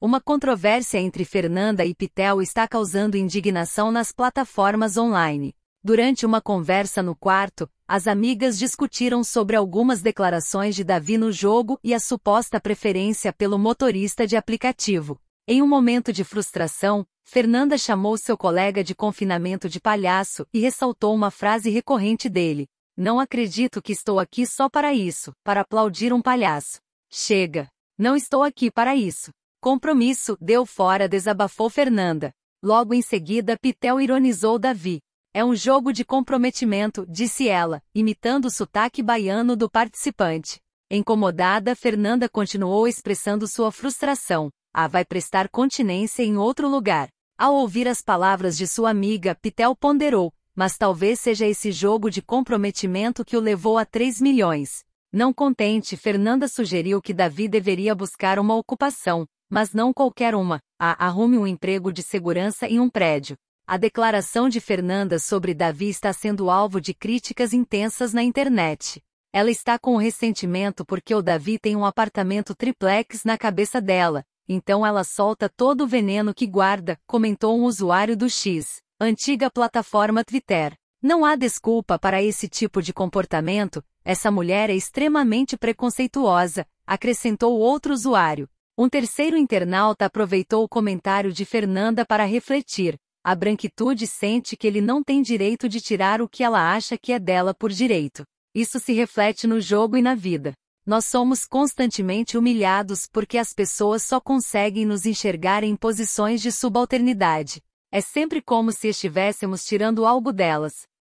Uma controvérsia entre Fernanda e Pitel está causando indignação nas plataformas online. Durante uma conversa no quarto, as amigas discutiram sobre algumas declarações de Davi no jogo e a suposta preferência pelo motorista de aplicativo. Em um momento de frustração, Fernanda chamou seu colega de confinamento de palhaço e ressaltou uma frase recorrente dele: Não acredito que estou aqui só para isso, para aplaudir um palhaço. Chega! Não estou aqui para isso. Compromisso, deu fora, desabafou Fernanda. Logo em seguida, Pitel ironizou Davi. É um jogo de comprometimento, disse ela, imitando o sotaque baiano do participante. Incomodada, Fernanda continuou expressando sua frustração. Ah, vai prestar continência em outro lugar. Ao ouvir as palavras de sua amiga, Pitel ponderou, mas talvez seja esse jogo de comprometimento que o levou a 3 milhões. Não contente, Fernanda sugeriu que Davi deveria buscar uma ocupação, mas não qualquer uma, a arrume um emprego de segurança em um prédio. A declaração de Fernanda sobre Davi está sendo alvo de críticas intensas na internet. Ela está com ressentimento porque o Davi tem um apartamento triplex na cabeça dela, então ela solta todo o veneno que guarda, comentou um usuário do X, antiga plataforma Twitter. Não há desculpa para esse tipo de comportamento, essa mulher é extremamente preconceituosa, acrescentou outro usuário. Um terceiro internauta aproveitou o comentário de Fernanda para refletir. A branquitude sente que ele não tem direito de tirar o que ela acha que é dela por direito. Isso se reflete no jogo e na vida. Nós somos constantemente humilhados porque as pessoas só conseguem nos enxergar em posições de subalternidade. É sempre como se estivéssemos tirando algo delas,